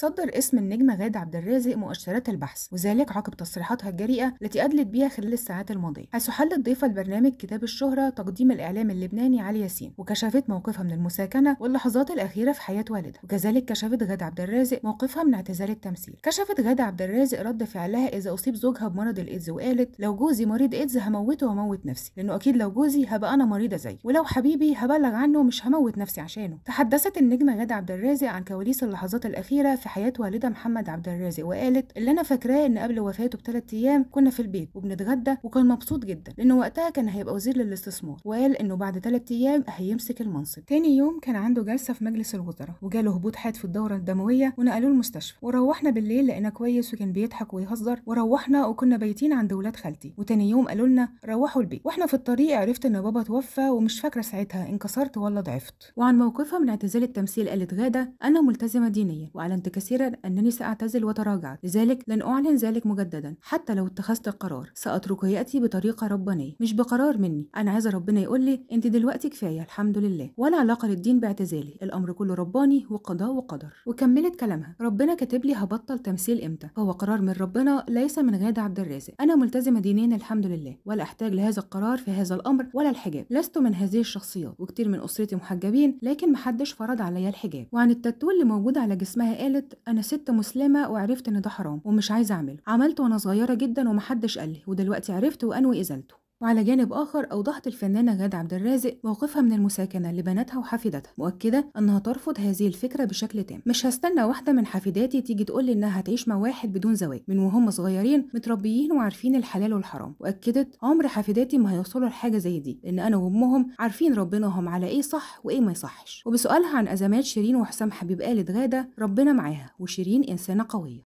صدر اسم النجمة غادة عبد الرازق مؤشرات البحث وذلك عقب تصريحاتها الجريئة التي أدلت بها خلال الساعات الماضية حيث حلت ضيفة البرنامج كتاب الشهرة تقديم الإعلام اللبناني علي ياسين وكشفت موقفها من المساكنة واللحظات الأخيرة في حياة والدها وكذلك كشفت غادة عبد الرازق موقفها من اعتزال التمثيل كشفت غادة عبد الرازق رد فعلها إذا أصيب زوجها بمرض الإيدز وقالت لو جوزي مريض إيدز هموته وأموت نفسي لأنه أكيد لو جوزي هبقى أنا مريضة زيه ولو حبيبي هبلغ عنه مش هموت نفسي عشانه تحدثت النجمة غادة عبد الرازق عن كواليس اللحظات الأخيرة في حياة والدها محمد عبد الرازق وقالت اللي أنا فاكراه إن قبل وفاته بثلاث أيام كنا في البيت وبنتغدى وكان مبسوط جدا لأنه وقتها كان هيبقى وزير للاستثمار وقال إنه بعد ثلاث أيام هيمسك المنصب تاني يوم كان عنده جلسة في مجلس الوزراء وجاله هبوط حاد في الدورة الدموية ونقلوه المستشفى وروحنا بالليل لقينا كويس وكان بيضحك ويهزر وروحنا وكنا بايتين عند ولاد خالتي وتاني يوم قالوا لنا روحوا البيت واحنا في الطريق عرفت ان بابا توفى ومش فاكره ساعتها انكسرت ولا ضعفت وعن موقفها من اعتزال التمثيل قالت غاده انا ملتزمه دينيا وعلى انتكاسات كثيرا أنني سأعتزل وتراجعت لذلك لن أعلن ذلك مجددا حتى لو اتخذت القرار سأترك يأتي بطريقة ربانية مش بقرار مني أنا عايزة ربنا يقول لي أنت دلوقتي كفاية الحمد لله ولا علاقة للدين باعتزالي الأمر كله رباني وقضاء وقدر وكملت كلامها ربنا كاتب لي هبطل تمثيل إمتى هو قرار من ربنا ليس من غادة عبد الرازق أنا ملتزمة دينيا الحمد لله ولا أحتاج لهذا القرار في هذا الأمر ولا الحجاب لست من هذه الشخصيات وكتير من أسرتي محجبين لكن محدش فرض عليا الحجاب وعن التاتو اللي موجود على جسمها قالت فكره انا ست مسلمه وعرفت ان ده حرام ومش عايزه اعمله عملته وانا صغيره جدا ومحدش قال لي ودلوقتي عرفت وانوي ازالته وعلى جانب آخر أوضحت الفنانة غادة عبد الرازق موقفها من المساكنة لبناتها وحفيدتها مؤكدة أنها ترفض هذه الفكرة بشكل تام مش هستنى واحدة من حفيداتي تيجي تقول لي إنها هتعيش مع واحد بدون زواج من وهم صغيرين متربيين وعارفين الحلال والحرام وأكدت عمر حفيداتي ما هيوصلوا لحاجة زي دي لأن أنا وأمهم عارفين ربنا هم على إيه صح وإيه ما يصحش وبسؤالها عن أزمات شيرين وحسام حبيب قالت غادة ربنا معاها وشيرين إنسانة قوية